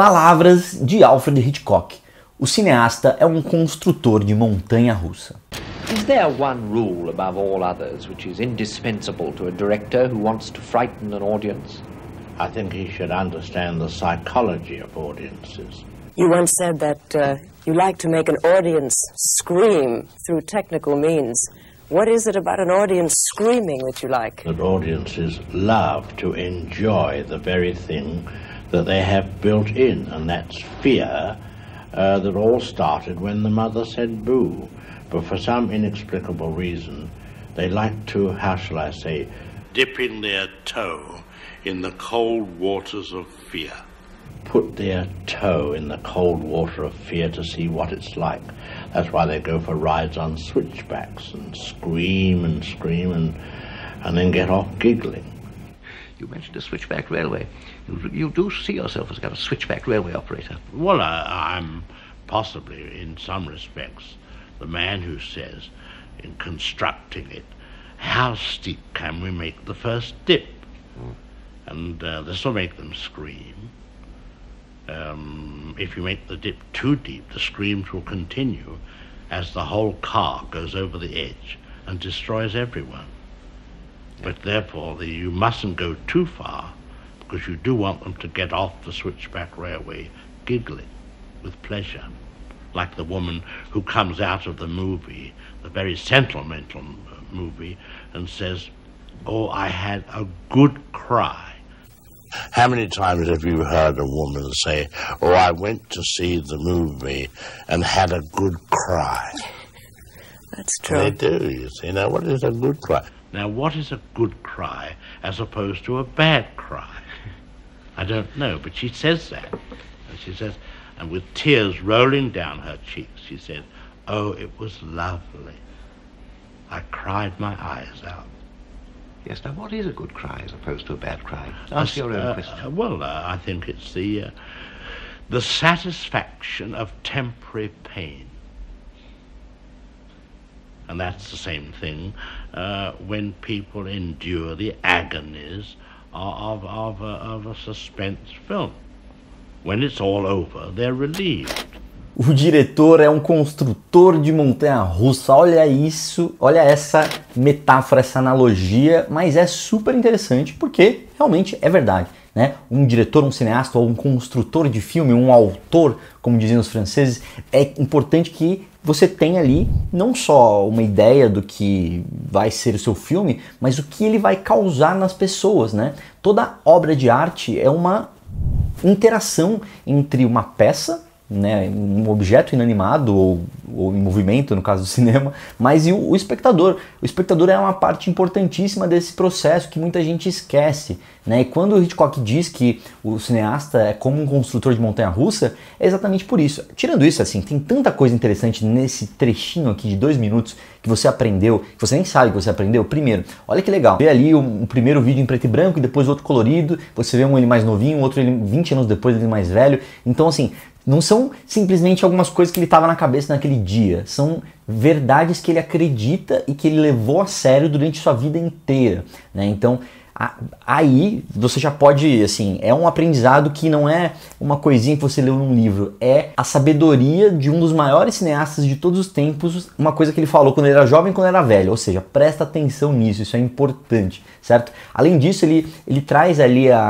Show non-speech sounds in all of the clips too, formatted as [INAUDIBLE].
Palavras de Alfred Hitchcock. O cineasta é um construtor de montanha russa. Is there one rule above all others which is indispensable to a director who wants to frighten an audience? I think he should understand the psychology of audiences. You once said that uh, you like to make an audience scream through technical means. What is it about an audience screaming that you like? That audiences love to enjoy the very thing that they have built in, and that's fear uh, that all started when the mother said boo. But for some inexplicable reason, they like to, how shall I say, dip in their toe in the cold waters of fear. Put their toe in the cold water of fear to see what it's like. That's why they go for rides on switchbacks and scream and scream and, and then get off giggling. You mentioned a switchback railway. You, you do see yourself as kind of switchback railway operator. Well, I, I'm possibly, in some respects, the man who says, in constructing it, how steep can we make the first dip? Mm. And uh, this will make them scream. Um, if you make the dip too deep, the screams will continue as the whole car goes over the edge and destroys everyone. But therefore, the, you mustn't go too far because you do want them to get off the switchback railway giggling with pleasure, like the woman who comes out of the movie, the very sentimental uh, movie, and says, Oh, I had a good cry. How many times have you heard a woman say, Oh, I went to see the movie and had a good cry? [LAUGHS] That's true. they do, you see. Now, what is a good cry? Now, what is a good cry as opposed to a bad cry? I don't know, but she says that. She says, and with tears rolling down her cheeks, she said, Oh, it was lovely. I cried my eyes out. Yes, now what is a good cry as opposed to a bad cry? Ask uh, your own uh, question. well, uh, I think it's the, uh, the satisfaction of temporary pain. and that's the same thing uh, when people endure the agonies of, of, of, a, of a suspense film. When it's all over, they're relieved. O diretor é um construtor de montanha russa. Olha isso, olha essa metáfora, essa analogia, mas é super interessante porque realmente é verdade. Né? Um diretor, um cineasta ou um construtor de filme, um autor, como dizem os franceses, é importante que você tem ali não só uma ideia do que vai ser o seu filme, mas o que ele vai causar nas pessoas, né? Toda obra de arte é uma interação entre uma peça né, um objeto inanimado ou, ou, em movimento, no caso do [LAUGHS] cinema, mas e o, o, espectador. O espectador é uma parte importantíssima desse processo que muita gente esquece. Né? E quando Hitchcock diz que o cineasta é como um construtor de montanha-russa, é exatamente por isso. Tirando isso, assim, tem tanta coisa interessante nesse trechinho aqui de dois minutos que você aprendeu, que você nem sabe que você aprendeu. Primeiro, olha que legal, vê ali o, primeiro vídeo em preto e branco e depois outro colorido, você vê um ele mais novinho, outro ele 20 anos depois ele mais velho. Então, assim, não são simplesmente algumas coisas que ele estava na cabeça naquele dia. São verdades que ele acredita e que ele levou a sério durante sua vida inteira. Né? Então, a, aí você já pode, assim, é um aprendizado que não é uma coisinha que você leu num livro. É a sabedoria de um dos maiores cineastas de todos os tempos. Uma coisa que ele falou quando ele era jovem e quando era velho. Ou seja, presta atenção nisso, isso é importante, certo? Além disso, ele, ele traz ali a,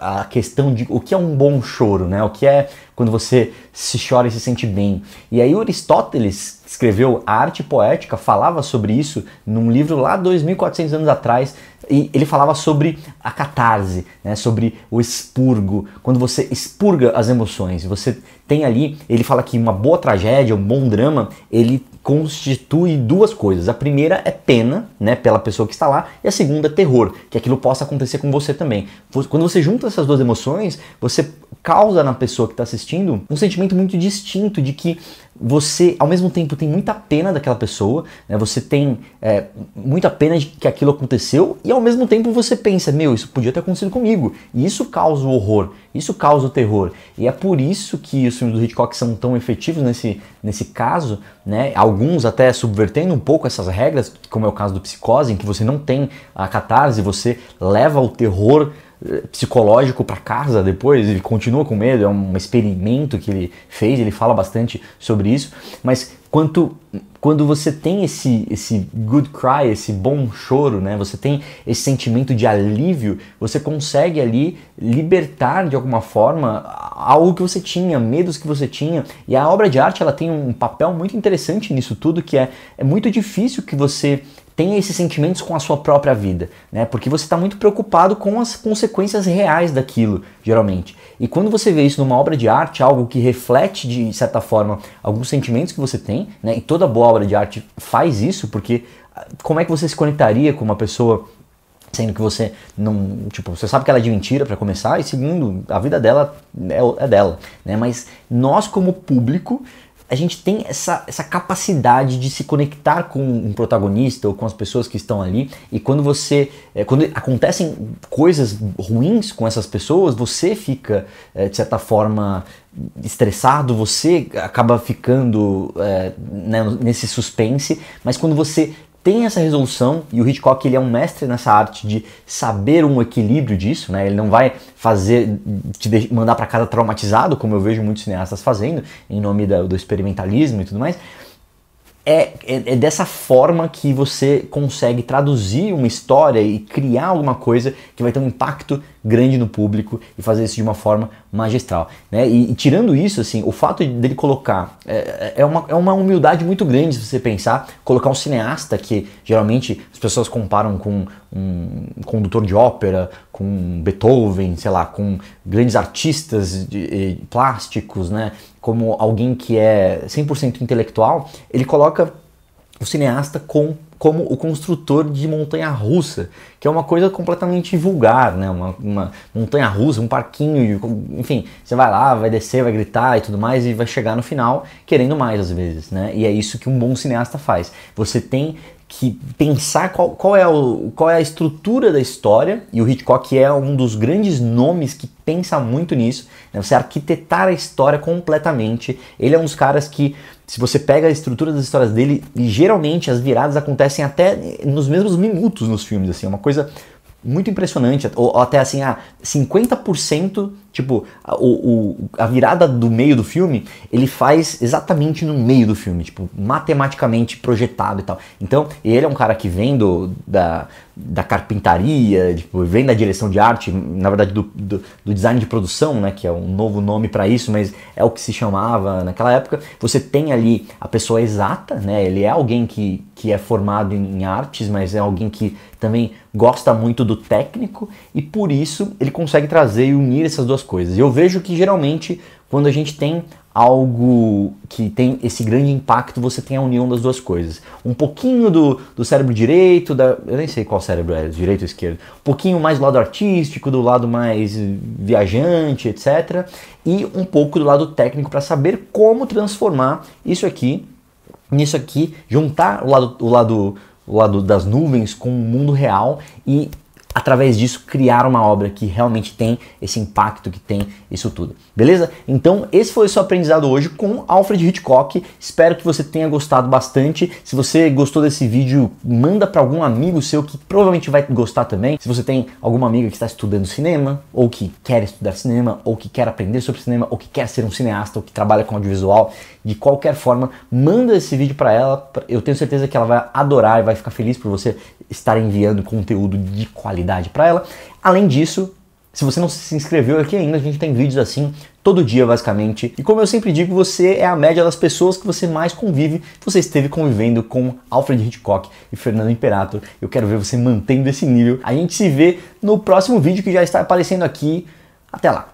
a, a questão de o que é um bom choro, né? O que é quando você se chora e se sente bem. E aí Aristóteles escreveu A Arte Poética, falava sobre isso num livro lá 2400 anos atrás, e ele falava sobre a catarse, né, sobre o expurgo, quando você expurga as emoções, você tem ali, ele fala que uma boa tragédia, um bom drama, ele constitui duas coisas. A primeira é pena, né, pela pessoa que está lá, e a segunda é terror, que aquilo possa acontecer com você também. Quando você junta essas duas emoções, você causa na pessoa que está assistindo um sentimento muito distinto de que você, ao mesmo tempo, tem muita pena daquela pessoa, né, você tem é, muita pena de que aquilo aconteceu, e ao mesmo tempo você pensa, meu, isso podia ter acontecido comigo. E isso causa o horror, isso causa o terror. E é por isso que os filmes do Hitchcock são tão efetivos nesse, nesse caso, né, alguns até subvertendo um pouco essas regras, como é o caso do Psicose, em que você não tem a catarse, você leva o terror eh, psicológico para casa depois ele continua com medo, é um experimento que ele fez, ele fala bastante sobre isso, mas quanto quando você tem esse esse good cry, esse bom choro, né? Você tem esse sentimento de alívio, você consegue ali libertar de alguma forma algo que você tinha, medos que você tinha. E a obra de arte ela tem um papel muito interessante nisso tudo, que é, é muito difícil que você tenha esses sentimentos com a sua própria vida, né? Porque você está muito preocupado com as consequências reais daquilo, geralmente. E quando você vê isso numa obra de arte, algo que reflete de certa forma alguns sentimentos que você tem, né? E toda boa obra de arte faz isso, porque ah, como é que você se conectaria com uma pessoa sendo que você não, tipo, você sabe que ela é de mentira para começar, e segundo, a vida dela é, é, dela, né? Mas nós como público, a gente tem essa, essa capacidade de se conectar com um protagonista ou com as pessoas que estão ali, e quando você, é, quando acontecem coisas ruins com essas pessoas, você fica, é, de certa forma, estressado, você acaba ficando é, né, nesse suspense, mas quando você tem essa resolução e o Hitchcock ele é um mestre nessa arte de saber um equilíbrio disso, né? Ele não vai fazer te mandar para casa traumatizado, como eu vejo muitos cineastas fazendo em nome da, do experimentalismo e tudo mais. É, é, é, dessa forma que você consegue traduzir uma história e criar alguma coisa que vai ter um impacto grande no público e fazer isso de uma forma magistral. Né? E, e tirando isso, assim, o fato dele colocar é, é, é, uma, é uma humildade muito grande se você pensar, colocar um cineasta que geralmente as pessoas comparam com um condutor de ópera, com Beethoven, sei lá, com grandes artistas de, de plásticos, né? como alguém que é 100% intelectual, ele coloca o cineasta com como o construtor de montanha russa, que é uma coisa completamente vulgar, né? Uma, uma, montanha russa, um parquinho, enfim, você vai lá, vai descer, vai gritar e tudo mais, e vai chegar no final querendo mais às vezes, né? E é isso que um bom cineasta faz. Você tem que pensar qual, qual, é o, qual é a estrutura da história, e o Hitchcock é um dos grandes nomes que pensa muito nisso, né? você arquitetar a história completamente. Ele é um dos caras que se você pega a estrutura das histórias dele, geralmente as viradas acontecem até nos mesmos minutos nos filmes, assim, é uma coisa muito impressionante, ou, ou até assim, ah, 50% Tipo, o, o, a virada do meio do filme, ele faz exatamente no meio do filme, tipo, matematicamente projetado e tal. Então, ele é um cara que vem do, da, da carpintaria, tipo, vem da direção de arte, na verdade do, do, do design de produção, né, que é um novo nome para isso, mas é o que se chamava naquela época. Você tem ali a pessoa exata, né, ele é alguém que, que é formado em, em artes, mas é alguém que também gosta muito do técnico e por isso ele consegue trazer e unir essas duas coisas. eu vejo que geralmente quando a gente tem algo que tem esse grande impacto, você tem a união das duas coisas. Um pouquinho do, do cérebro direito, da, eu nem sei qual cérebro é, direito ou esquerdo, um pouquinho mais do lado artístico, do lado mais viajante, etc. E um pouco do lado técnico para saber como transformar isso aqui, nisso aqui, juntar o lado, o lado, o lado das nuvens com o mundo real e através disso, criar uma obra que realmente tem esse impacto, que tem isso tudo. Beleza? Então, esse foi o seu aprendizado hoje com Alfred Hitchcock. Espero que você tenha gostado bastante. Se você gostou desse vídeo, manda para algum amigo seu que provavelmente vai gostar também. Se você tem alguma amiga que está estudando cinema, ou que quer estudar cinema, ou que quer aprender sobre cinema, ou que quer ser um cineasta, ou que trabalha com audiovisual, de qualquer forma, manda esse vídeo para ela. Eu tenho certeza que ela vai adorar e vai ficar feliz por você estar enviando conteúdo de qualidade para ela. Além disso, se você não se inscreveu aqui ainda, a gente tem vídeos assim todo dia basicamente. E como eu sempre digo, você é a média das pessoas que você mais convive. Você esteve convivendo com Alfred Hitchcock e Fernando Imperator. Eu quero ver você mantendo esse nível. A gente se vê no próximo vídeo que já está aparecendo aqui. Até lá.